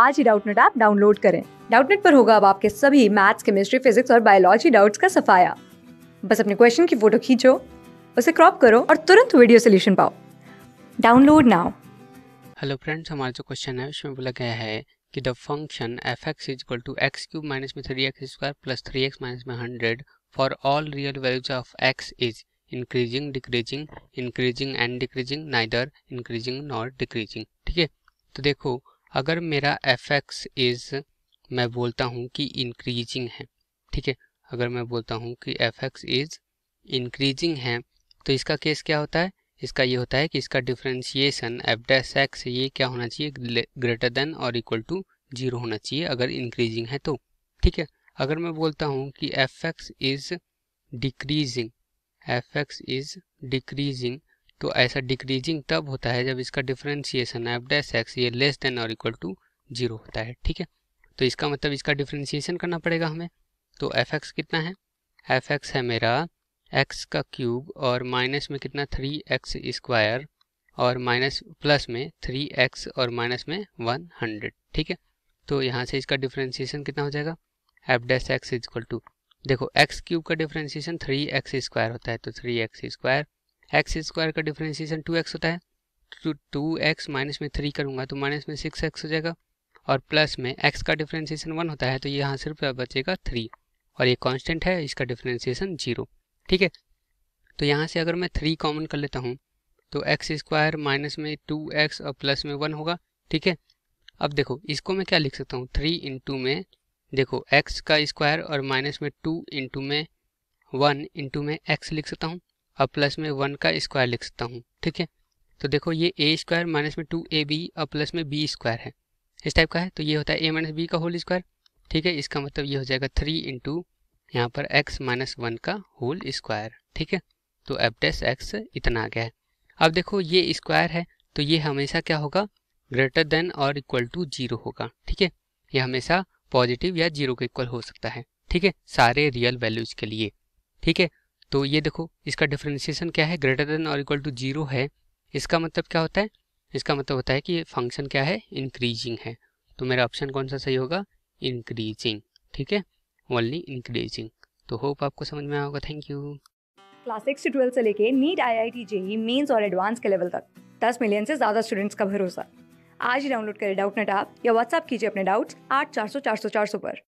आज ही Doubtnut app download करें डाउटनेट पर होगा अब आपके सभी मैथ्स केमिस्ट्री फिजिक्स और बायोलॉजी डाउट्स का सफाया बस अपने क्वेश्चन की फोटो खींचो उसे क्रॉप करो और तुरंत वीडियो सोल्यूशन पाओ डाउनलोड नाउ हेलो फ्रेंड्स हमारा जो क्वेश्चन है उसमें बोला गया है कि the function F X is equal to X cube minus में three X square plus three X minus में hundred for all real values of X is increasing decreasing increasing and decreasing neither increasing nor decreasing ठीक है तो देखो अगर मेरा F X is मैं बोलता हूँ कि इंक्रीजिंग है ठीक है अगर मैं बोलता हूँ कि एफ एक्स इज़ इंक्रीजिंग है तो इसका केस क्या होता है इसका ये होता है कि इसका डिफ्रेंशिएशन एफ डैस एक्स ये क्या होना चाहिए ग्रेटर देन और इक्वल टू जीरो होना चाहिए अगर इंक्रीजिंग है तो ठीक है अगर मैं बोलता हूँ कि F X is decreasing F X is decreasing तो ऐसा डिक्रीजिंग तब होता है जब इसका डिफ्रेंशिएशन एफ डैश एक्स ये लेस देन और इक्वल टू जीरो होता है ठीक है तो इसका मतलब इसका डिफ्रेंशिएशन करना पड़ेगा हमें तो एफ एक्स कितना है एफ एक्स है मेरा एक्स का क्यूब और माइनस में कितना थ्री एक्स स्क्वायर और माइनस प्लस में थ्री एक्स और माइनस में वन हंड्रेड ठीक है तो यहाँ से इसका डिफ्रेंशिएशन कितना हो जाएगा F dash X equal to देखो एक्स क्यूब का डिफ्रेंशिएशन थ्री एक्स स्क्वायर होता है तो three X square X square का डिफ्रेंसीसन टू एक्स होता है तो टू एक्स माइनस में थ्री करूँगा तो माइनस में सिक्स एक्स हो जाएगा और प्लस में एक्स का डिफ्रेंसीसन वन होता है तो यहाँ सिर्फ बचेगा थ्री और ये कांस्टेंट है इसका डिफ्रेंसीसन जीरो ठीक है तो यहाँ से अगर मैं थ्री कॉमन कर लेता हूँ तो एक्स स्क्वायर माइनस में टू एक्स और प्लस में वन होगा ठीक है अब देखो इसको मैं क्या लिख सकता हूँ थ्री इंटू में देखो एक्स का स्क्वायर और माइनस में टू इंटू में वन इंटू में एक्स लिख सकता हूँ अब प्लस में वन का स्क्वायर लिख सकता हूँ ठीक है तो देखो ये ए स्क्वायर माइनस में टू ए बी और प्लस में बी स्क्वायर है इस टाइप का है तो ये होता है ए माइनस बी का होल स्क्वायर ठीक है इसका मतलब ये हो जाएगा थ्री इंटू यहाँ पर एक्स माइनस वन का होल स्क्वायर ठीक है तो एफ डेस एक्स इतना आ गया है अब देखो ये स्क्वायर है तो ये हमेशा क्या होगा ग्रेटर देन और इक्वल टू जीरो होगा ठीक है यह हमेशा पॉजिटिव या जीरो के इक्वल हो सकता है ठीक है सारे रियल वैल्यूज के लिए ठीक है तो ये देखो इसका डिफ्रेंसीसन क्या है ग्रेटर देन और इक्वल टू जीरो है इसका मतलब क्या होता है इसका मतलब होता है कि ये फंक्शन क्या है इंक्रीजिंग है तो मेरा ऑप्शन कौन सा सही होगा इंक्रीजिंग ठीक है ओनली इंक्रीजिंग तो होप आपको समझ में आएगा थैंक यू क्लास सिक्स से ट्वेल्थ से लेके NEET I I T JEE mains और एडवांस के लेवल तक दस मिलियन से ज़्यादा स्टूडेंट्स का भरोसा आज ही डाउनलोड करें डाउट नेट आप या व्हाट्सअप कीजिए अपने डाउट्स आठ चार सौ चार सौ चार सौ पर